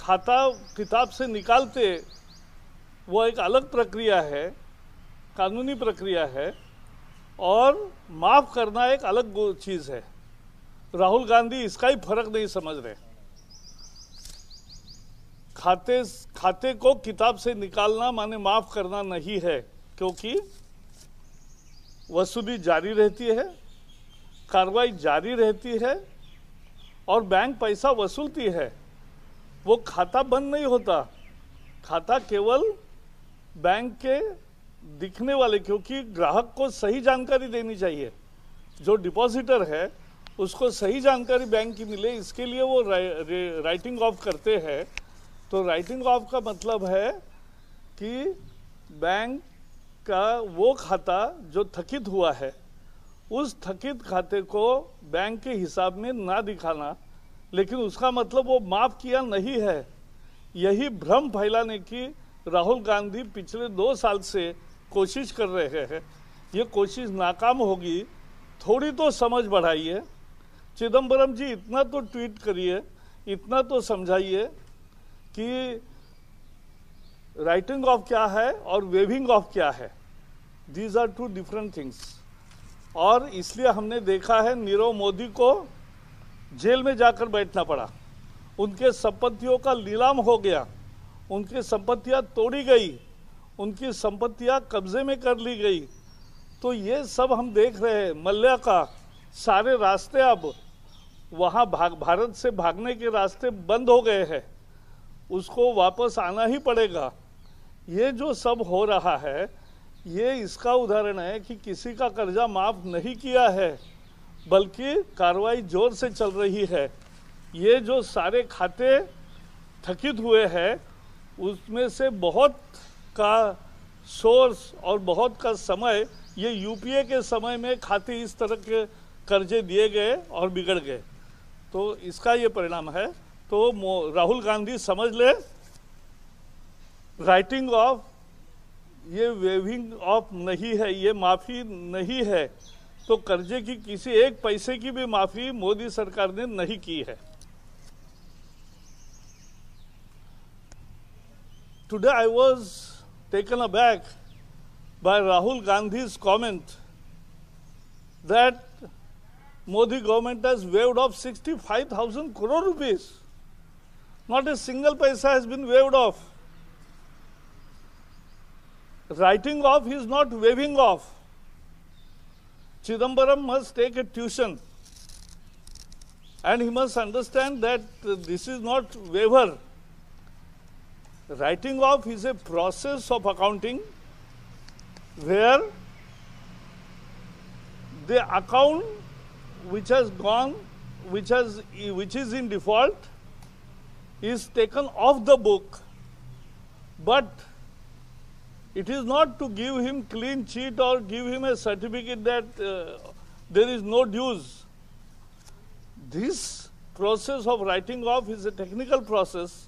खाता किताब से निकालते वो एक अलग प्रक्रिया है कानूनी प्रक्रिया है और माफ़ करना एक अलग चीज़ है राहुल गांधी इसका ही फर्क नहीं समझ रहे खाते खाते को किताब से निकालना माने माफ़ करना नहीं है क्योंकि वसूली जारी रहती है कार्रवाई जारी रहती है और बैंक पैसा वसूलती है वो खाता बंद नहीं होता खाता केवल बैंक के दिखने वाले क्योंकि ग्राहक को सही जानकारी देनी चाहिए जो डिपॉजिटर है उसको सही जानकारी बैंक की मिले इसके लिए वो रा, रे, राइटिंग ऑफ करते हैं तो राइटिंग ऑफ का मतलब है कि बैंक का वो खाता जो थकित हुआ है उस थकित खाते को बैंक के हिसाब में ना दिखाना लेकिन उसका मतलब वो माफ किया नहीं है यही भ्रम फैलाने की राहुल गांधी पिछले दो साल से कोशिश कर रहे हैं ये कोशिश नाकाम होगी थोड़ी तो समझ बढ़ाइए चिदम्बरम जी इतना तो ट्वीट करिए इतना तो समझाइए कि राइटिंग ऑफ क्या है और वेविंग ऑफ क्या है these are two different things और इसलिए हमने देखा है नीरव मोदी को जेल में जाकर बैठना पड़ा उनके संपत्तियों का नीलाम हो गया उनकी संपत्तियां तोड़ी गई उनकी संपत्तियां कब्जे में कर ली गई तो ये सब हम देख रहे हैं मल्या का सारे रास्ते अब वहाँ भाग भारत से भागने के रास्ते बंद हो गए हैं उसको वापस आना ही पड़ेगा ये जो सब हो रहा है ये इसका उदाहरण है कि किसी का कर्जा माफ़ नहीं किया है बल्कि कार्रवाई जोर से चल रही है ये जो सारे खाते थकित हुए हैं उसमें से बहुत का सोर्स और बहुत का समय ये यूपीए के समय में खाते इस तरह के कर्जे दिए गए और बिगड़ गए तो इसका ये परिणाम है तो राहुल गांधी समझ ले राइटिंग ऑफ ये वेविंग ऑफ नहीं है ये माफ़ी नहीं है तो कर्जे की किसी एक पैसे की भी माफी मोदी सरकार ने नहीं की है today I was taken aback by Rahul Gandhi comment that Modi government has waived off sixty five thousand crore rupees not a single paisa has been waived off writing off is not waiving off Chidambaram must take a tuition and he must understand that this is not waiver. Writing off is a process of accounting where the account which has gone, which, has, which is in default, is taken off the book, but it is not to give him clean sheet or give him a certificate that uh, there is no dues. This process of writing off is a technical process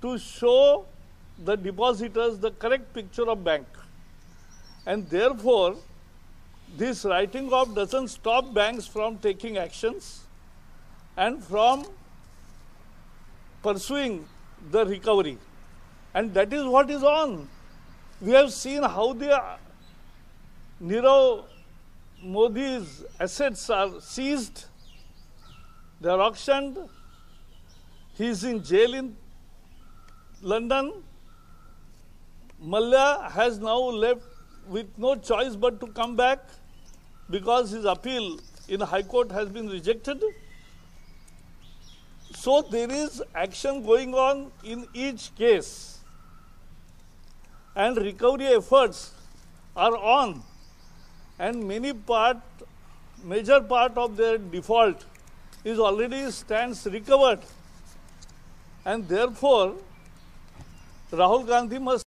to show the depositors the correct picture of bank. And therefore, this writing off doesn't stop banks from taking actions and from pursuing the recovery. And that is what is on. We have seen how the Nirav Modi's assets are seized, they are auctioned, he is in jail in London. Malla has now left with no choice but to come back because his appeal in High Court has been rejected. So there is action going on in each case. and recovery efforts are on and many part major part of their default is already stands recovered and therefore rahul gandhi must